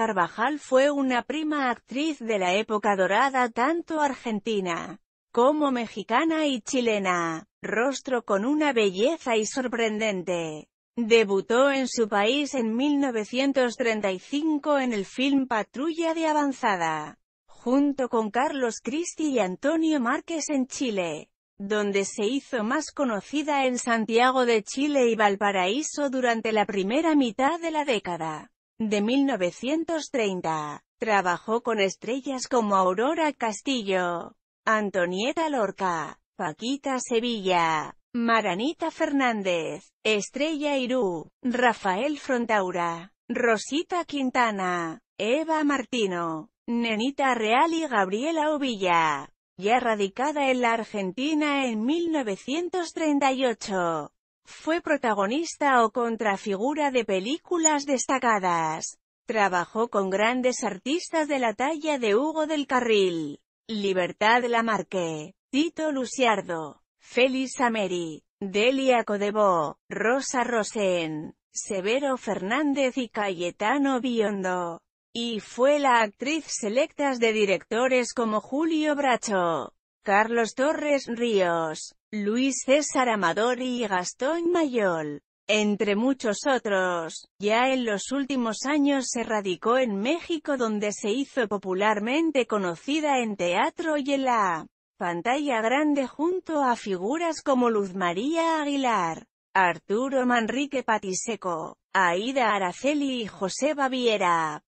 Carvajal fue una prima actriz de la época dorada tanto argentina como mexicana y chilena, rostro con una belleza y sorprendente. Debutó en su país en 1935 en el film Patrulla de Avanzada, junto con Carlos Cristi y Antonio Márquez en Chile, donde se hizo más conocida en Santiago de Chile y Valparaíso durante la primera mitad de la década de 1930. Trabajó con estrellas como Aurora Castillo, Antonieta Lorca, Paquita Sevilla, Maranita Fernández, Estrella Irú, Rafael Frontaura, Rosita Quintana, Eva Martino, Nenita Real y Gabriela Ovilla. Ya radicada en la Argentina en 1938. Fue protagonista o contrafigura de películas destacadas. Trabajó con grandes artistas de la talla de Hugo del Carril, Libertad Lamarque, Tito Luciardo, Félix Ameri, Delia Codebó, Rosa Rosen, Severo Fernández y Cayetano Biondo. Y fue la actriz selectas de directores como Julio Bracho, Carlos Torres Ríos, Luis César Amadori y Gastón Mayol. Entre muchos otros, ya en los últimos años se radicó en México donde se hizo popularmente conocida en teatro y en la pantalla grande junto a figuras como Luz María Aguilar, Arturo Manrique Patiseco, Aida Araceli y José Baviera.